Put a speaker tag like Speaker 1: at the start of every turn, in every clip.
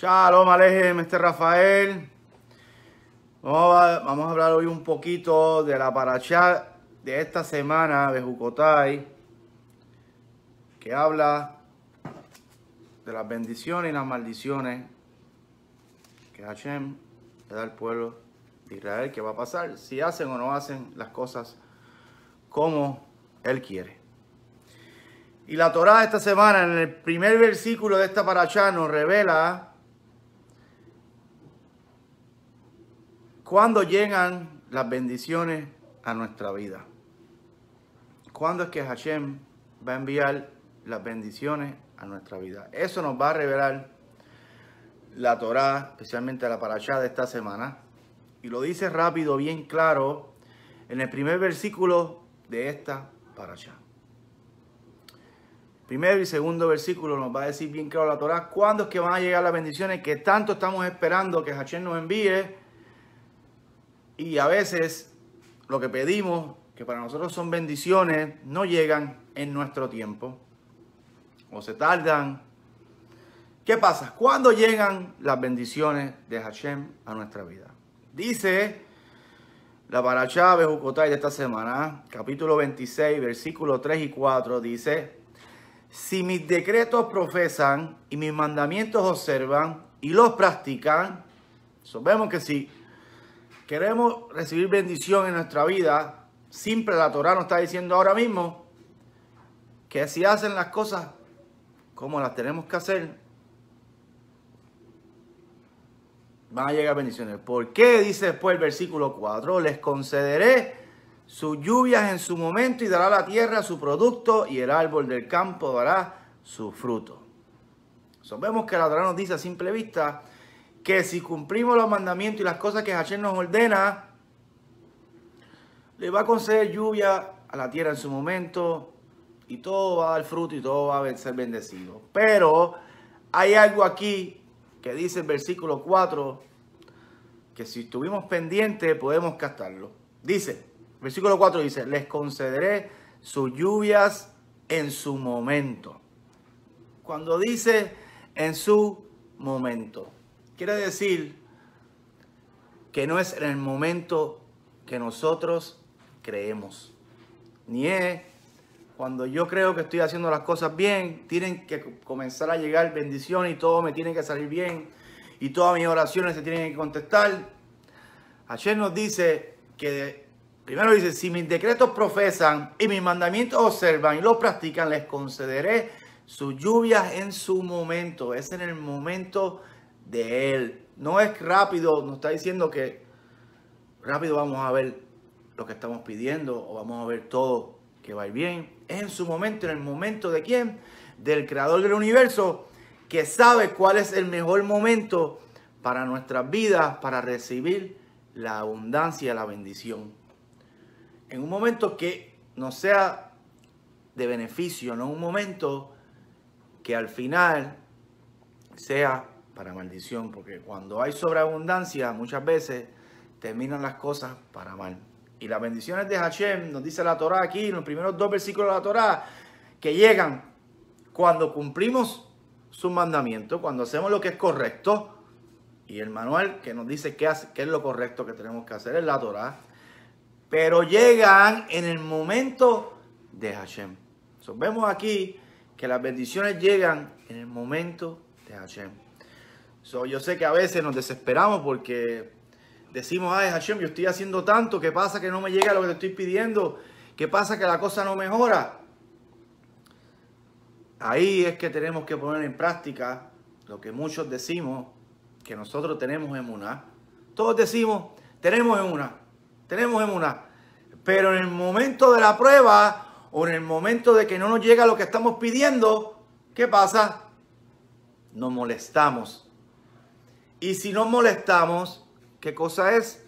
Speaker 1: Shalom Alejem, este Rafael. Vamos a, hablar hoy un poquito de la paracha de esta semana, de Jucotay, que habla de las bendiciones y las maldiciones que Hashem le da al pueblo de Israel, que va a pasar si hacen o no hacen las cosas como Él quiere. Y la Torah de esta semana, en el primer versículo de esta paracha, nos revela ¿Cuándo llegan las bendiciones a nuestra vida? ¿Cuándo es que Hashem va a enviar las bendiciones a nuestra vida? Eso nos va a revelar la Torá, especialmente la parachá de esta semana. Y lo dice rápido, bien claro, en el primer versículo de esta parachá. Primero y segundo versículo nos va a decir bien claro la Torah. cuándo es que van a llegar las bendiciones que tanto estamos esperando que Hashem nos envíe y a veces lo que pedimos, que para nosotros son bendiciones, no llegan en nuestro tiempo o se tardan. ¿Qué pasa? ¿Cuándo llegan las bendiciones de Hashem a nuestra vida? Dice la Parashá Bejucotay de esta semana, capítulo 26, versículos 3 y 4, dice, si mis decretos profesan y mis mandamientos observan y los practican, sabemos que sí queremos recibir bendición en nuestra vida, siempre la Torah nos está diciendo ahora mismo que si hacen las cosas como las tenemos que hacer, van a llegar bendiciones. ¿Por qué? Dice después el versículo 4, les concederé sus lluvias en su momento y dará la tierra su producto y el árbol del campo dará su fruto. So, vemos que la Torah nos dice a simple vista que si cumplimos los mandamientos y las cosas que Hashem nos ordena, le va a conceder lluvia a la tierra en su momento y todo va a dar fruto y todo va a ser bendecido. Pero hay algo aquí que dice el versículo 4, que si estuvimos pendientes podemos gastarlo. Dice, versículo 4 dice, les concederé sus lluvias en su momento. Cuando dice en su momento. Quiere decir que no es en el momento que nosotros creemos, ni es cuando yo creo que estoy haciendo las cosas bien, tienen que comenzar a llegar bendiciones y todo me tiene que salir bien y todas mis oraciones se tienen que contestar. Ayer nos dice que primero dice, si mis decretos profesan y mis mandamientos observan y los practican, les concederé sus lluvias en su momento. Es en el momento de él. No es rápido, nos está diciendo que rápido vamos a ver lo que estamos pidiendo o vamos a ver todo que va a ir bien. Es en su momento, en el momento de quién? Del creador del universo que sabe cuál es el mejor momento para nuestras vidas, para recibir la abundancia, la bendición. En un momento que no sea de beneficio, no un momento que al final sea para maldición, porque cuando hay sobreabundancia, muchas veces terminan las cosas para mal. Y las bendiciones de Hashem, nos dice la Torá aquí, en los primeros dos versículos de la Torá, que llegan cuando cumplimos su mandamiento, cuando hacemos lo que es correcto, y el manual que nos dice qué, es lo correcto que tenemos que hacer es la Torá, pero llegan en el momento de Hashem. So, vemos aquí que las bendiciones llegan en el momento de Hashem yo sé que a veces nos desesperamos porque decimos, ay Hashem, yo estoy haciendo tanto, ¿qué pasa que no me llega lo que te estoy pidiendo? ¿Qué pasa que la cosa no mejora? Ahí es que tenemos que poner en práctica lo que muchos decimos que nosotros tenemos en Todos decimos, tenemos en tenemos en Pero en el momento de la prueba o en el momento de que no nos llega lo que estamos pidiendo, ¿qué pasa? Nos molestamos y si nos molestamos, ¿qué cosa es?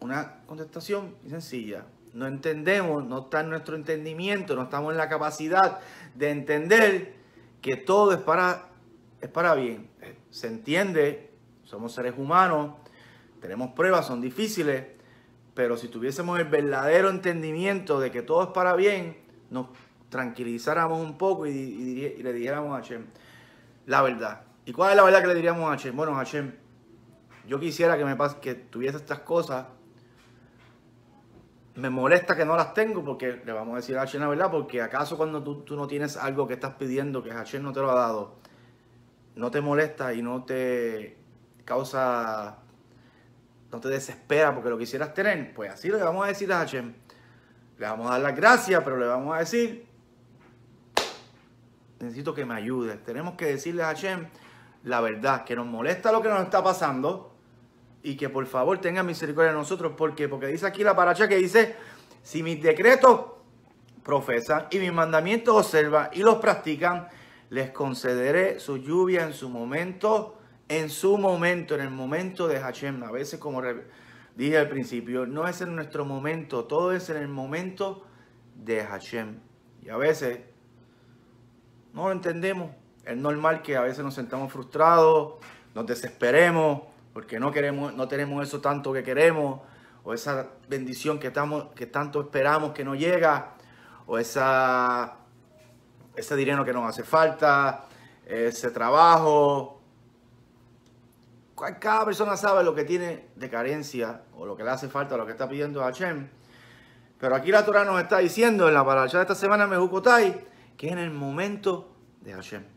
Speaker 1: Una contestación sencilla. No entendemos, no está en nuestro entendimiento, no estamos en la capacidad de entender que todo es para, es para bien. Eh, se entiende, somos seres humanos, tenemos pruebas, son difíciles, pero si tuviésemos el verdadero entendimiento de que todo es para bien, nos tranquilizáramos un poco y, le dijéramos a la verdad. ¿Y cuál es la verdad que le diríamos a Hashem? Bueno, Hashem, yo quisiera que me pase, que tuviese estas cosas. Me molesta que no las tengo porque le vamos a decir a Hashem la verdad, porque acaso cuando tú, tú no tienes algo que estás pidiendo que Hashem no te lo ha dado, no te molesta y no te causa, no te desespera porque lo quisieras tener, pues así le vamos a decir a Hashem. Le vamos a dar las gracias, pero le vamos a decir, necesito que me ayudes. Tenemos que decirle a Hashem, la verdad, que nos molesta lo que nos está pasando y que por favor tengan misericordia de nosotros. ¿Por Porque dice aquí la paracha que dice, si mis decretos profesan y mis mandamientos observan y los practican, les concederé su lluvia en su momento, en su momento, en el momento de Hashem. A veces, como dije al principio, no es en nuestro momento, todo es en el momento de Hashem. Y a veces no lo entendemos es normal que a veces nos sentamos frustrados, nos desesperemos, porque no, queremos, no tenemos eso tanto que queremos, o esa bendición que, estamos, que tanto esperamos que no llega, o esa, ese dinero que nos hace falta, ese trabajo. Cada persona sabe lo que tiene de carencia, o lo que le hace falta, lo que está pidiendo a Hashem. Pero aquí la Torah nos está diciendo en la palabra de esta semana, Mejucotai, que en el momento de Hashem.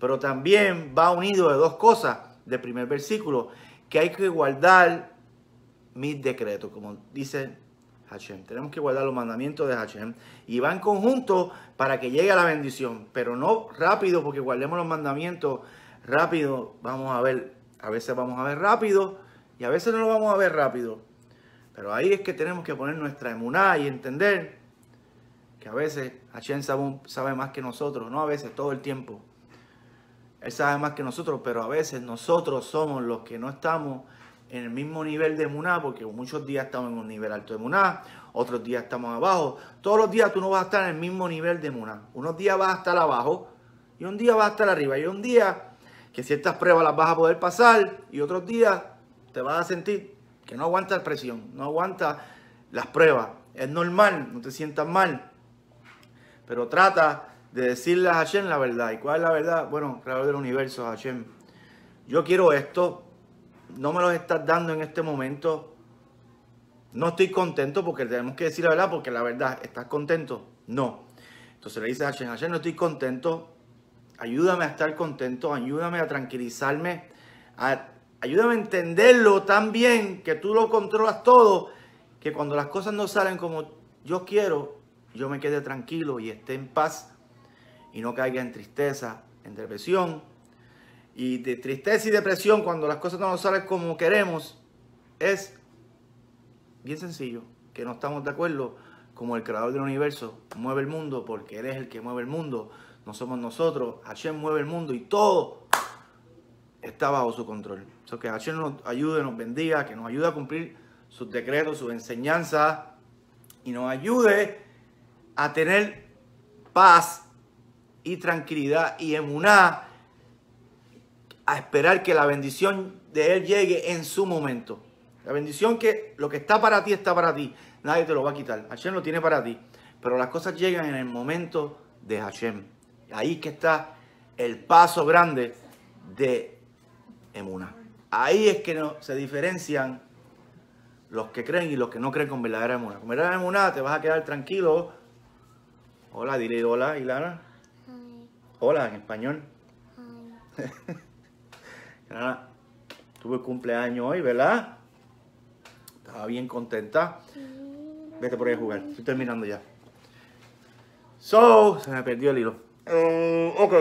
Speaker 1: Pero también va unido de dos cosas del primer versículo, que hay que guardar mis decretos, como dice Hachem. Tenemos que guardar los mandamientos de Hachem Y va en conjunto para que llegue a la bendición. Pero no rápido, porque guardemos los mandamientos rápido. Vamos a ver. A veces vamos a ver rápido y a veces no lo vamos a ver rápido. Pero ahí es que tenemos que poner nuestra emuná y entender que a veces Hachem sabe más que nosotros. No a veces, todo el tiempo. Él sabe más que nosotros, pero a veces nosotros somos los que no estamos en el mismo nivel de Muná, porque muchos días estamos en un nivel alto de Muná, otros días estamos abajo. Todos los días tú no vas a estar en el mismo nivel de Muná. Unos días vas a estar abajo y un día vas a estar arriba. Y un día que ciertas pruebas las vas a poder pasar y otros días te vas a sentir que no aguantas presión, no aguantas las pruebas. Es normal, no te sientas mal. Pero trata de decirle a Hashem la verdad. ¿Y cuál es la verdad? Bueno, creador del universo, Hashem. Yo quiero esto, no me los estás dando en este momento. No estoy contento porque tenemos que decir la verdad, porque la verdad, ¿estás contento? No. Entonces le dice a Hashem, Hashem, no estoy contento. Ayúdame a estar contento, ayúdame a tranquilizarme, ayúdame a entenderlo tan bien que tú lo controlas todo, que cuando las cosas no salen como yo quiero, yo me quede tranquilo y esté en paz y no caiga en tristeza, en depresión. Y de tristeza y depresión cuando las cosas no nos salen como queremos es bien sencillo, que no estamos de acuerdo como el creador del universo mueve el mundo porque eres el que mueve el mundo, no somos nosotros, Hashem mueve el mundo y todo está bajo su control. So que Hashem nos ayude, nos bendiga, que nos ayude a cumplir sus decretos, sus enseñanzas y nos ayude a tener paz y tranquilidad y emuná a esperar que la bendición de Él llegue en su momento. La bendición que lo que está para ti está para ti. Nadie te lo va a quitar. Hashem lo tiene para ti. Pero las cosas llegan en el momento de Hashem. Ahí que está el paso grande de emuná Ahí es que no, se diferencian los que creen y los que no creen con verdadera emuná Con verdadera emuná te vas a quedar tranquilo. Hola, diré hola, Ilana. Hola, en español. Hola. tuve cumpleaños hoy, ¿verdad? Estaba bien contenta. Vete por ahí a jugar. Estoy terminando ya. So, se me perdió el hilo. Mm, ok.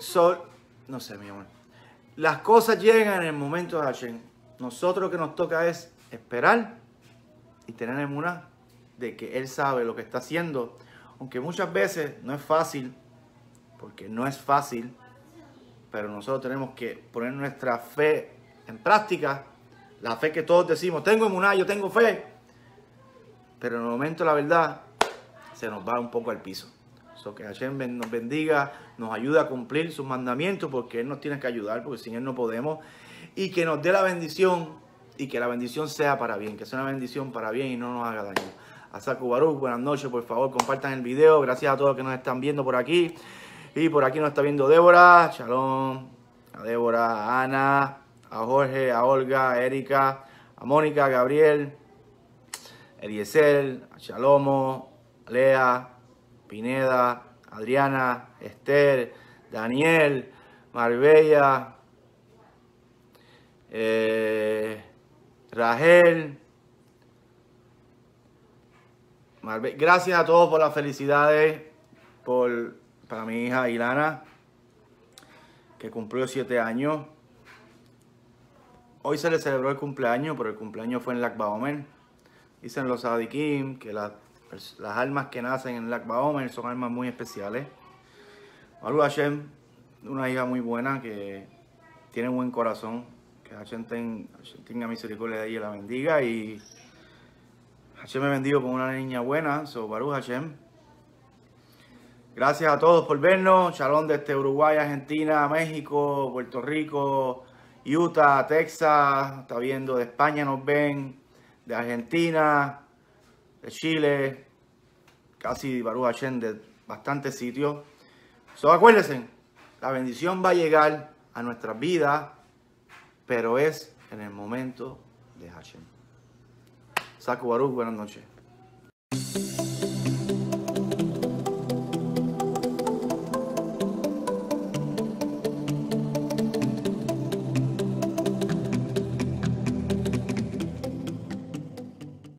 Speaker 1: So, no sé, mi amor. Las cosas llegan en el momento de Hashem. Nosotros lo que nos toca es esperar y tener en una de que Él sabe lo que está haciendo. Aunque muchas veces no es fácil porque no es fácil, pero nosotros tenemos que poner nuestra fe en práctica, la fe que todos decimos, tengo emuná, yo tengo fe, pero en el momento la verdad se nos va un poco al piso. que Hashem nos bendiga, nos ayude a cumplir sus mandamientos, porque Él nos tiene que ayudar, porque sin Él no podemos, y que nos dé la bendición, y que la bendición sea para bien, que sea una bendición para bien y no nos haga daño. Asaku Baruch, buenas noches, por favor, compartan el video, gracias a todos los que nos están viendo por aquí. Y por aquí nos está viendo Débora, Shalom, a Débora, a Ana, a Jorge, a Olga, a Erika, a Mónica, a Gabriel, a Eliezer, a Shalomo, a Lea, Pineda, Adriana, Esther, Daniel, Marbella, eh, Gracias a todos por las felicidades, por para mi hija Ilana, que cumplió siete años. Hoy se le celebró el cumpleaños, pero el cumpleaños fue en Lakbaomer. Dicen los Sadikim que las almas que nacen en Lakbaomer son almas muy especiales. Baruch Hashem, una hija muy buena que tiene un buen corazón. Que Hashem, tenga misericordia de ella y la bendiga. Y Hashem me bendiga con una niña buena, so Baruch Hashem. Gracias a todos por vernos. Shalom desde Uruguay, Argentina, México, Puerto Rico, Utah, Texas. Está viendo de España, nos ven. De Argentina, de Chile, casi Barú Hashem, de bastantes sitios. So, acuérdense, la bendición va a llegar a nuestras vidas, pero es en el momento de Hashem. Saco Baruch, buenas noches.